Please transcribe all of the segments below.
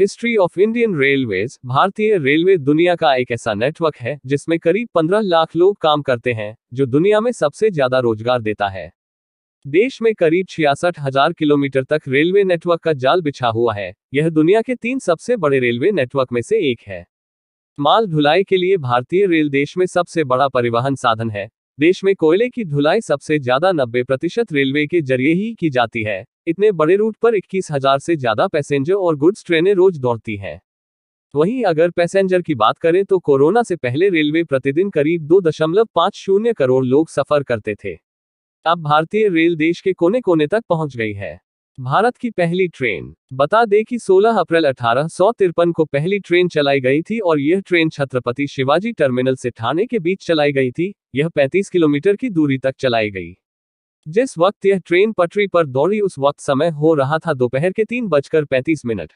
history of Indian railways भारतीय railway दुनिया का एक ऐसा नेटवर्क है जिसमें करीब 15 लाख लोग काम करते हैं जो दुनिया में सबसे ज्यादा रोजगार देता है देश में करीब छियासठ हजार किलोमीटर तक रेलवे नेटवर्क का जाल बिछा हुआ है यह दुनिया के तीन सबसे बड़े रेलवे नेटवर्क में से एक है माल ढुलाई के लिए भारतीय रेल देश में सबसे बड़ा परिवहन साधन है देश में कोयले की धुलाई सबसे ज्यादा 90 प्रतिशत रेलवे के जरिए ही की जाती है इतने बड़े रूट पर इक्कीस हजार से ज्यादा पैसेंजर और गुड्स ट्रेनें रोज दौड़ती हैं वहीं अगर पैसेंजर की बात करें तो कोरोना से पहले रेलवे प्रतिदिन करीब दो दशमलव पाँच शून्य करोड़ लोग सफर करते थे अब भारतीय रेल देश के कोने कोने तक पहुंच गई है भारत की पहली ट्रेन बता दें कि 16 अप्रैल अठारह को पहली ट्रेन चलाई गई थी और यह ट्रेन छत्रपति शिवाजी टर्मिनल से ठाणे के बीच चलाई गई थी यह 35 किलोमीटर की दूरी तक चलाई गई जिस वक्त यह ट्रेन पटरी पर दौड़ी उस वक्त समय हो रहा था दोपहर के तीन बजकर पैंतीस मिनट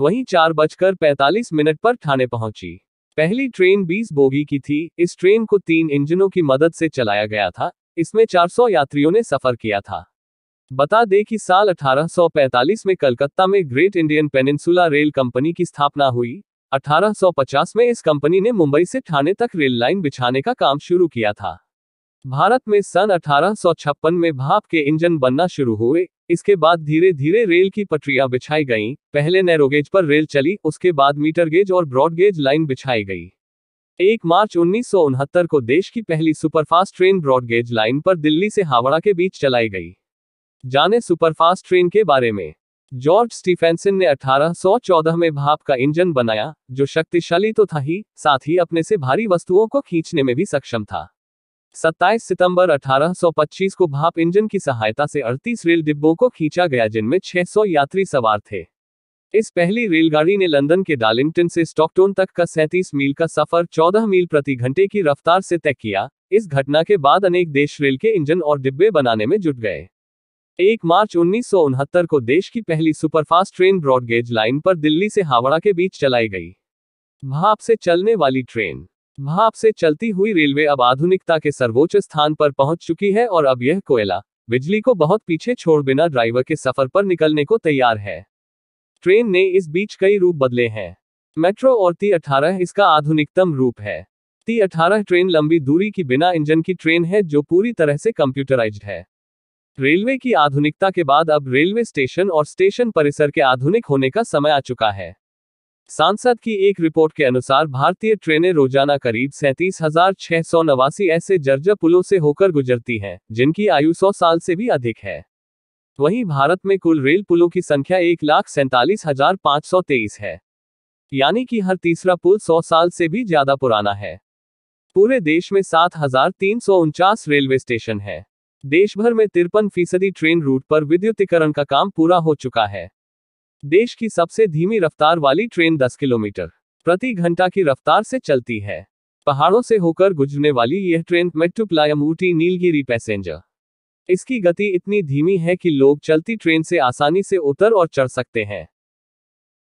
वहीं चार बजकर पैंतालीस मिनट पर ठाणे पहुंची पहली ट्रेन 20 बोगी की थी इस ट्रेन को तीन इंजनों की मदद से चलाया गया था इसमें 400 यात्रियों ने सफर किया था बता दें कि साल 1845 में कलकत्ता में great Indian peninsula rail company की स्थापना हुई 1850 में इस कंपनी ने मुंबई से ठाणे तक रेल लाइन बिछाने का काम शुरू किया था भारत में सन 1856 में भाप के इंजन बनना शुरू हुए इसके बाद धीरे धीरे रेल की पटरियां बिछाई गईं, पहले नैरोगेज पर रेल चली उसके बाद मीटर गेज और ब्रॉडगेज लाइन बिछाई गई एक मार्च उन्नीस को देश की पहली सुपरफास्ट ट्रेन ब्रॉडगेज लाइन पर दिल्ली से हावड़ा के बीच चलाई गई जाने सुपरफास्ट ट्रेन के बारे में जॉर्ज स्टीफेंसन ने 1814 में भाप का इंजन बनाया जो शक्तिशाली तो था ही साथ ही अपने से भारी वस्तुओं को खींचने में भी सक्षम था 27 सितंबर 1825 को भाप इंजन की सहायता से 38 रेल डिब्बों को खींचा गया जिनमें 600 यात्री सवार थे इस पहली रेलगाड़ी ने लंदन के डार्लिंगटन से स्टॉकटोन तक का 37 मील का सफर 14 मील प्रति घंटे की रफ्तार से तय किया इस घटना के बाद अनेक देश रेल के इंजन और डिब्बे बनाने में जुट गए एक मार्च उन्नीस को देश की पहली सुपरफास्ट ट्रेन ब्रॉडगेज लाइन पर दिल्ली से हावड़ा के बीच चलाई गई भाप से चलने वाली ट्रेन भाप से चलती हुई रेलवे अब आधुनिकता के सर्वोच्च स्थान पर पहुंच चुकी है और अब यह कोयला बिजली को बहुत पीछे छोड़ बिना ड्राइवर के सफर पर निकलने को तैयार है ट्रेन ने इस बीच कई रूप बदले हैं मेट्रो और ती अठारह इसका आधुनिकतम रूप है ती अठारह ट्रेन लंबी दूरी की बिना इंजन की ट्रेन है जो पूरी तरह से कंप्यूटराइज्ड है रेलवे की आधुनिकता के बाद अब रेलवे स्टेशन और स्टेशन परिसर के आधुनिक होने का समय आ चुका है सांसद की एक रिपोर्ट के अनुसार भारतीय ट्रेनें रोजाना करीब सैंतीस हजार छह सौ नवासी ऐसे जर्जर पुलों से होकर गुजरती हैं जिनकी आयु सौ साल से भी अधिक है वहीं भारत में कुल रेल पुलों की संख्या एक लाख सैंतालीस हजार पाँच सौ तेईस है यानी कि हर तीसरा पुल सौ साल से भी ज्यादा पुराना है पूरे देश में सात हजार तीन सौ उनचास रेलवे स्टेशन है देश भर में तिरपन फीसदी ट्रेन रूट पर विद्युतीकरण का काम पूरा हो चुका है देश की सबसे धीमी रफ्तार वाली ट्रेन 10 किलोमीटर प्रति घंटा की रफ्तार से चलती है पहाड़ों से होकर गुजरने वाली यह ट्रेन मेट्टुप्लायम ऊटी नीलगिरी पैसेंजर इसकी गति इतनी धीमी है कि लोग चलती ट्रेन से आसानी से उतर और चढ़ सकते हैं